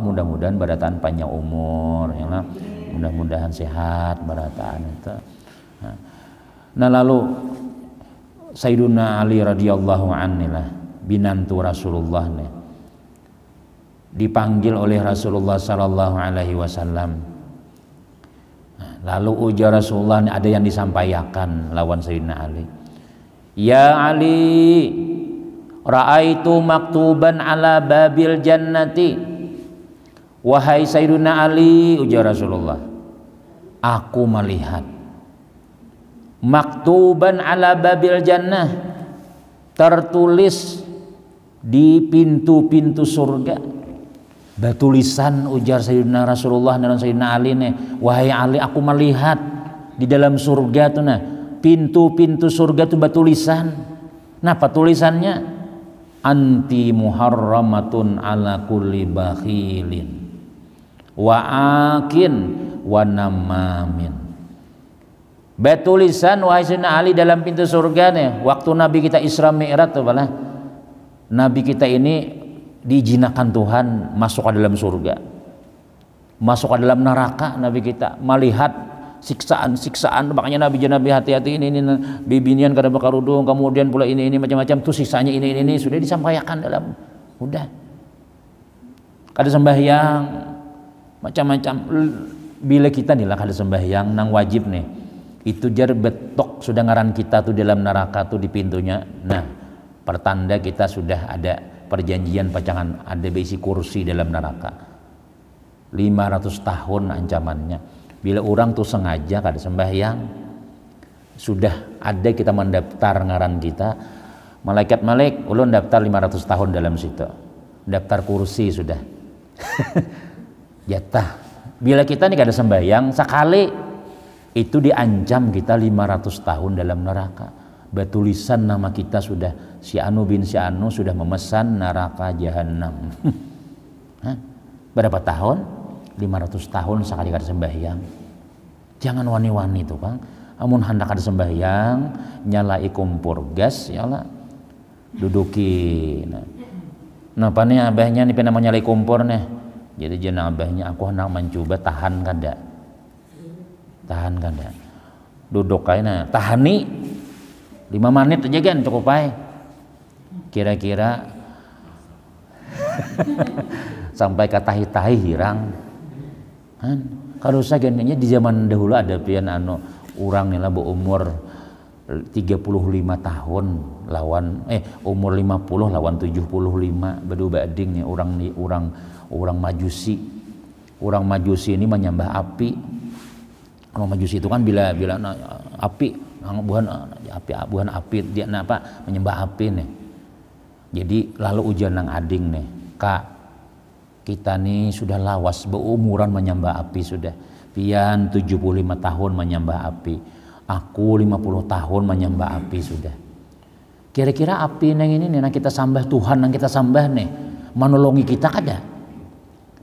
mudah-mudahan barataan panjang umur ya lah mudah-mudahan sehat barataan itu nah, lalu Sayyiduna Ali radhiyallahu anhu binantu Rasulullah nih dipanggil oleh Rasulullah sallallahu alaihi wasallam lalu ujar Rasulullah ada yang disampaikan lawan Sayyidina Ali ya Ali Ra'aitu maktuban ala babil jannati Wahai Sayyiduna Ali ujar Rasulullah Aku melihat Maktuban ala babil jannah Tertulis di pintu-pintu surga Batulisan ujar Sayyidina Rasulullah dan Sayyidina Ali nih Wahai Ali aku melihat di dalam surga tuh nah Pintu-pintu surga tuh batulisan Nah, tulisannya? Anti muharramatun ala kulli bakhilin wa'akin wa namamin betulisan wahai Sayyidina Ali dalam pintu surga nih waktu Nabi kita Isra Mi'raj tuh malah Nabi kita ini diizinkan Tuhan masuk ke dalam surga masuk ke dalam neraka Nabi kita melihat siksaan-siksaan makanya Nabi Nabi hati-hati ini ini bibinian kada udung kemudian pula ini ini macam-macam tuh sisanya ini ini, ini sudah disampaikan dalam udah kada sembahyang macam-macam bila kita nih lah ada sembahyang nang wajib nih itu jar betok sudah ngaran kita tuh dalam neraka tuh di pintunya nah pertanda kita sudah ada perjanjian pacangan ada besi kursi dalam neraka 500 tahun ancamannya bila orang tuh sengaja kada sembahyang sudah ada kita mendaftar ngaran kita malaikat malaik ulun daftar 500 tahun dalam situ daftar kursi sudah jatah bila kita nih ada sembahyang sekali itu diancam kita 500 tahun dalam neraka betulisan nama kita sudah si Anu bin si Anu sudah memesan neraka jahanam berapa tahun 500 tahun sekali ada sembahyang jangan wani-wani tuh kang amun hendak ada sembahyang nyalai kompor gas ya Allah duduki nah, nah abahnya nih pernah nyalai kompor nih jadi jenabahnya aku hendak mencoba tahan kada tahan kada duduk tahan tahani lima menit aja kan cukup baik kira-kira sampai kata tahi hirang kan kalau saya gantinya di zaman dahulu ada pian anu orang yang tiga berumur lima tahun lawan eh umur lima puluh lawan tujuh 75 badu bading nih orang nih orang orang majusi orang majusi ini menyembah api orang majusi itu kan bila bila na, eh, api bukan eh, api ah, bukan api dia na, apa menyembah api nih jadi lalu ujian nang ading nih kak kita nih sudah lawas berumuran menyembah api sudah pian 75 tahun menyembah api aku 50 tahun menyembah api sudah kira-kira api neng ini nih kita sambah Tuhan nang kita sambah nih menolongi kita kada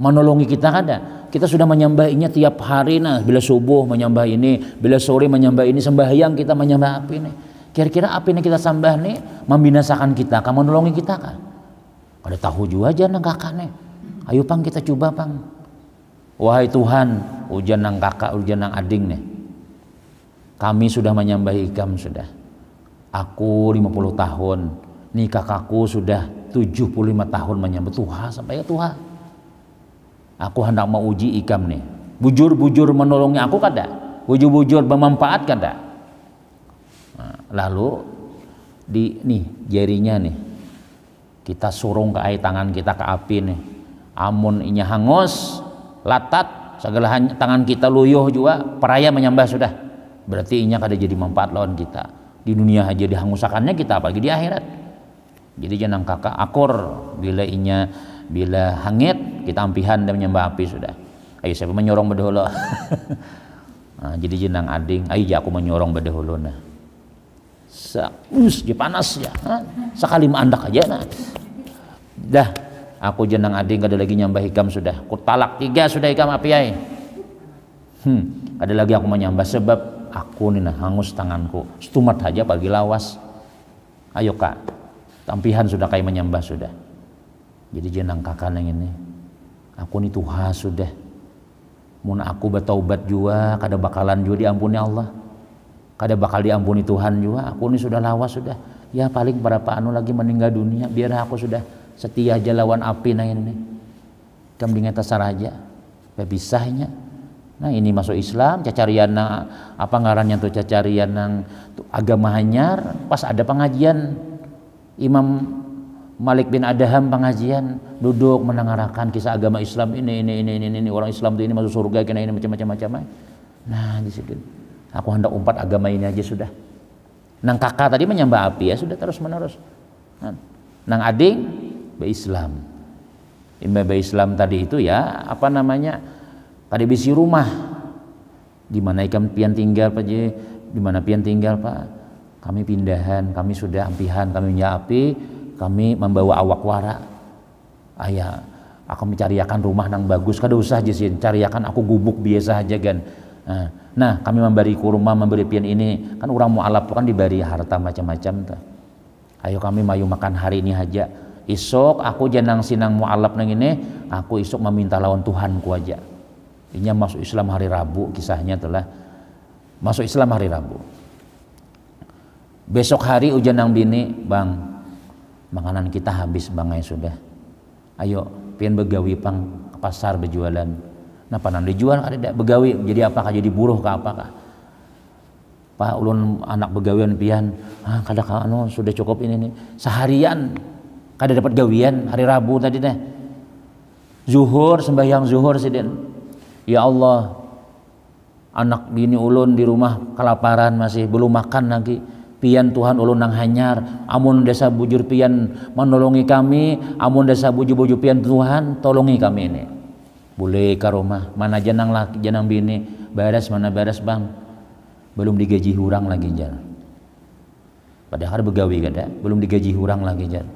menolongi kita ada. Kan ya? Kita sudah menyembahinya tiap hari nah bila subuh menyembah ini, bila sore menyembah ini, sembahyang kita menyembah api ini. Kira-kira api ini kita sembah nih membinasakan kita, akan menolongi kita kan? Ada tahu juga aja nang kakak nih. Ayo pang kita coba pang. Wahai Tuhan, hujan nang kakak, hujan nang ading nih. Kami sudah menyembah ikam sudah. Aku 50 tahun, nikah kakakku sudah 75 tahun menyembah Tuhan sampai ke ya Tuhan Aku hendak mau uji ikam nih. Bujur-bujur menolongnya aku kada. Bujur-bujur bermanfaat kada. lalu di nih jarinya nih kita surung ke air tangan kita ke api nih amun inya hangus latat segala tangan kita luyuh juga peraya menyembah sudah berarti inya kada jadi manfaat lawan kita di dunia aja dihangusakannya kita apalagi di akhirat jadi jangan kakak akur bila inya bila hangit kita ampihan dan menyembah api sudah ayo saya menyorong bedahulu nah, jadi jenang ading ayo ya aku menyorong bedahulu nah Saus di panas ya nah, sekali mandak aja nah dah aku jenang ading ada lagi nyambah hikam sudah aku talak tiga sudah hikam api ay. hmm, ada lagi aku menyambah sebab aku nih nah hangus tanganku stumat aja pagi lawas ayo kak tampihan sudah kayak menyambah sudah jadi jenang kakak yang ini Aku ini Tuhan sudah mun aku bertaubat juga kada bakalan juga diampuni Allah kada bakal diampuni Tuhan juga, aku ini sudah lawas sudah ya paling berapa anu lagi meninggal dunia biar aku sudah setia aja lawan api nah ini kam aja, saraja bebisahnya nah ini masuk Islam cacarian apa ngarannya tuh cacarian yang agama hanyar pas ada pengajian imam Malik bin Adham pengajian duduk mendengarkan kisah agama Islam ini ini ini ini ini orang Islam itu ini masuk surga kena ini macam-macam macam nah di situ aku hendak umpat agama ini aja sudah nang kakak tadi menyembah api ya sudah terus menerus nah, nang ading Islam berislam be Islam tadi itu ya apa namanya tadi bisi rumah di mana ikan pian tinggal pak di mana pian tinggal pak kami pindahan kami sudah ampihan kami punya api kami membawa awak wara ayah aku mencariakan rumah nang bagus kada usah jisin cariakan aku gubuk biasa aja kan nah, kami memberi rumah memberi pian ini kan orang mualaf kan diberi harta macam-macam ayo kami mayu makan hari ini aja isok aku jenang sinang mualaf nang ini aku isok meminta lawan Tuhanku aja ini masuk Islam hari Rabu kisahnya telah masuk Islam hari Rabu besok hari ujenang bini bang makanan kita habis bangai ya, sudah ayo pian begawi pang ke pasar berjualan nah panan dijual ada begawi jadi apakah jadi buruh ke apakah pak ulun anak begawian pian ah kada anu sudah cukup ini nih seharian kada dapat gawian hari Rabu tadi teh zuhur sembahyang zuhur siden ya Allah anak bini ulun di rumah kelaparan masih belum makan lagi pian Tuhan ulun nang hanyar amun desa bujur pian menolongi kami amun desa bujur bujur pian Tuhan tolongi kami ini boleh ke rumah mana jenang laki jenang bini beres mana beres bang belum digaji hurang lagi jalan padahal begawi kada belum digaji hurang lagi jalan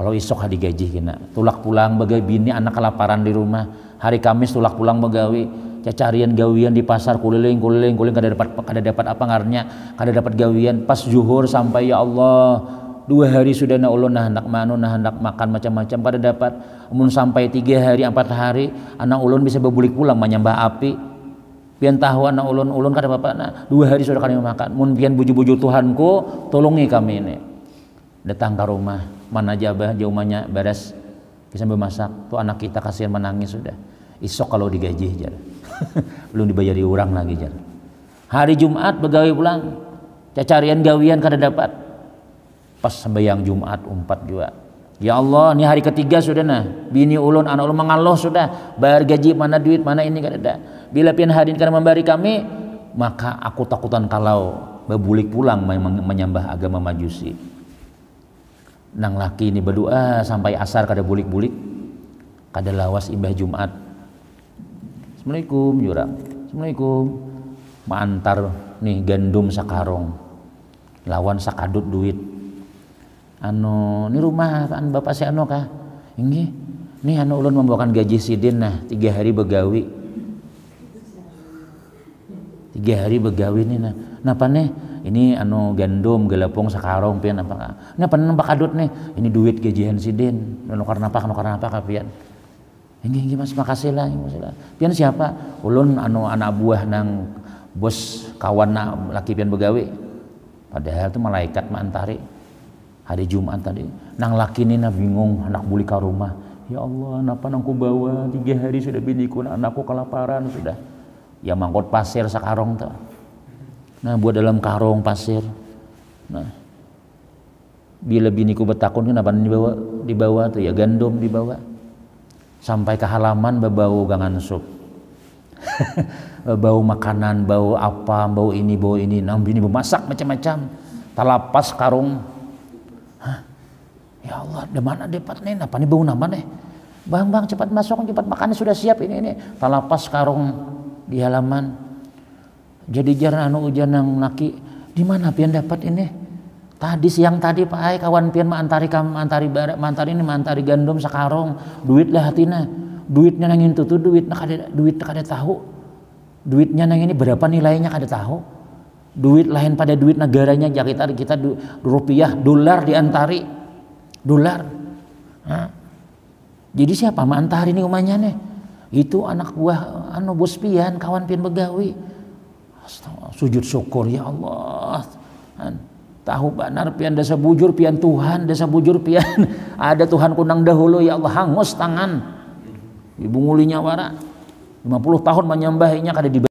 kalau isok hari gaji kena tulak pulang begawi bini anak kelaparan di rumah hari Kamis tulak pulang begawi cacarian gawian di pasar kuliling kuliling kuliling kada dapat kada dapat apa ngarnya kada dapat gawian pas zuhur sampai ya Allah dua hari sudah na ulun nah hendak manu nah hendak makan macam-macam kada dapat mun sampai tiga hari empat hari anak ulun bisa bebulik pulang menyembah api pian tahu anak ulun ulun kada bapak nah dua hari sudah kami makan mun pian buju-buju Tuhanku tolongi kami ini datang ke rumah mana jabah jauh banyak beres bisa memasak tuh anak kita kasihan menangis sudah Isok kalau digaji jar. Belum dibayari orang lagi jar. Hari Jumat begawi pulang. Cacarian gawian kada dapat. Pas sembahyang Jumat umpat juga. Ya Allah, ini hari ketiga sudah nah. Bini ulun anak ulun mengaloh sudah. Bayar gaji mana duit mana ini kada ada. Bila pian ini kada memberi kami, maka aku takutan kalau bebulik pulang memang menyembah agama Majusi. Nang laki ini berdoa sampai asar kada bulik-bulik. Kada lawas imbah Jumat Assalamualaikum Yura Assalamualaikum mantar nih gandum sakarong lawan sakadut duit anu ini rumah kan bapak si anu kah ini nih anu ulun membawakan gaji sidin nah tiga hari begawi tiga hari begawi nih nah napa nih ini anu gandum gelapung sakarong pian apa napa nembak adut nih ini duit gajian sidin anu karena apa karena apa kapian ini, nggih Mas makasih lah, makasih lah. Pian siapa? Ulun anu anak buah nang bos kawan nak laki pian begawe. Padahal itu malaikat mantari. Hari Jumat tadi nang laki ini nah bingung anak buli ke rumah. Ya Allah, napa nangku bawa tiga hari sudah bidiku anakku kelaparan sudah. Ya mangkot pasir sakarong tuh. Nah buat dalam karung pasir. Nah bila biniku betakun kenapa dibawa dibawa tuh ya gandum dibawa sampai ke halaman bau gangan sup bau makanan bau apa bau ini bau ini nah ini masak macam-macam talapas karung Hah? ya Allah di mana dapat nih apa nih bau nama nih bang bang cepat masuk cepat makannya sudah siap ini ini talapas karung di halaman jadi jarang anu hujan yang naki di mana pian dapat ini Tadi siang tadi Pak Ai kawan pian mantari kam mantari barek mantari ini mantari gandum sakarong duit lah hatina duitnya nang itu tuh duit nak ada duit nak ada tahu duitnya nang ini berapa nilainya kada tahu duit lain pada duit negaranya ya kita kita du, rupiah dolar diantari dolar nah. jadi siapa mantari ini umanya nih itu anak buah anu bos pian kawan pian begawi sujud syukur ya Allah nah tahu benar pian dasa bujur pian Tuhan dasa bujur pian ada Tuhan kunang dahulu ya Allah hangus tangan ibu ngulinya wara 50 tahun menyembahnya kada di